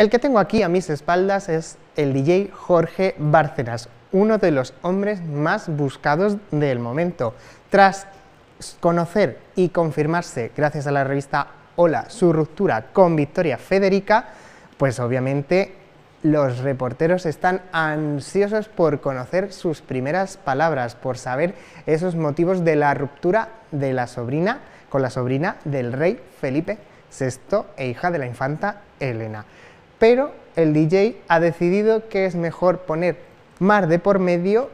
El que tengo aquí a mis espaldas es el DJ Jorge Bárcenas, uno de los hombres más buscados del momento. Tras conocer y confirmarse, gracias a la revista Hola, su ruptura con Victoria Federica, pues obviamente los reporteros están ansiosos por conocer sus primeras palabras, por saber esos motivos de la ruptura de la sobrina con la sobrina del rey Felipe VI e hija de la infanta Elena pero el DJ ha decidido que es mejor poner más de por medio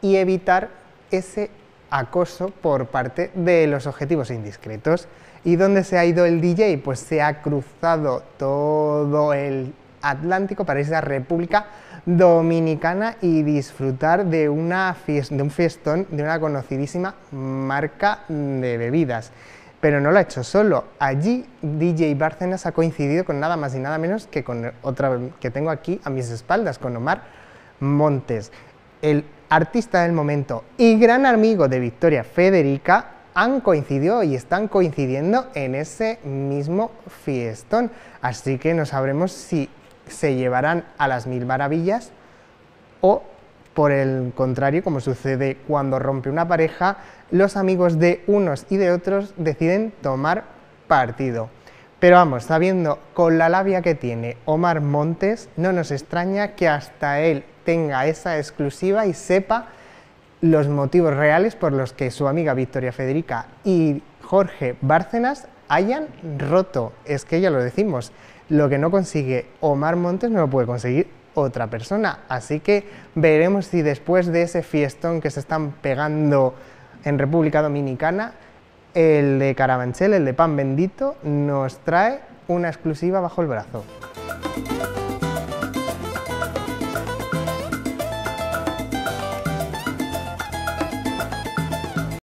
y evitar ese acoso por parte de los objetivos indiscretos. ¿Y dónde se ha ido el DJ? Pues se ha cruzado todo el Atlántico para irse a República Dominicana y disfrutar de, una de un fiestón de una conocidísima marca de bebidas pero no lo ha hecho solo. Allí DJ Bárcenas ha coincidido con nada más y nada menos que con otra que tengo aquí a mis espaldas, con Omar Montes, el artista del momento y gran amigo de Victoria Federica, han coincidido y están coincidiendo en ese mismo fiestón. Así que no sabremos si se llevarán a las mil maravillas o por el contrario, como sucede cuando rompe una pareja, los amigos de unos y de otros deciden tomar partido. Pero vamos, sabiendo con la labia que tiene Omar Montes, no nos extraña que hasta él tenga esa exclusiva y sepa los motivos reales por los que su amiga Victoria Federica y Jorge Bárcenas hayan roto. Es que ya lo decimos, lo que no consigue Omar Montes no lo puede conseguir otra persona. Así que veremos si después de ese fiestón que se están pegando en República Dominicana, el de Carabanchel, el de Pan Bendito, nos trae una exclusiva bajo el brazo.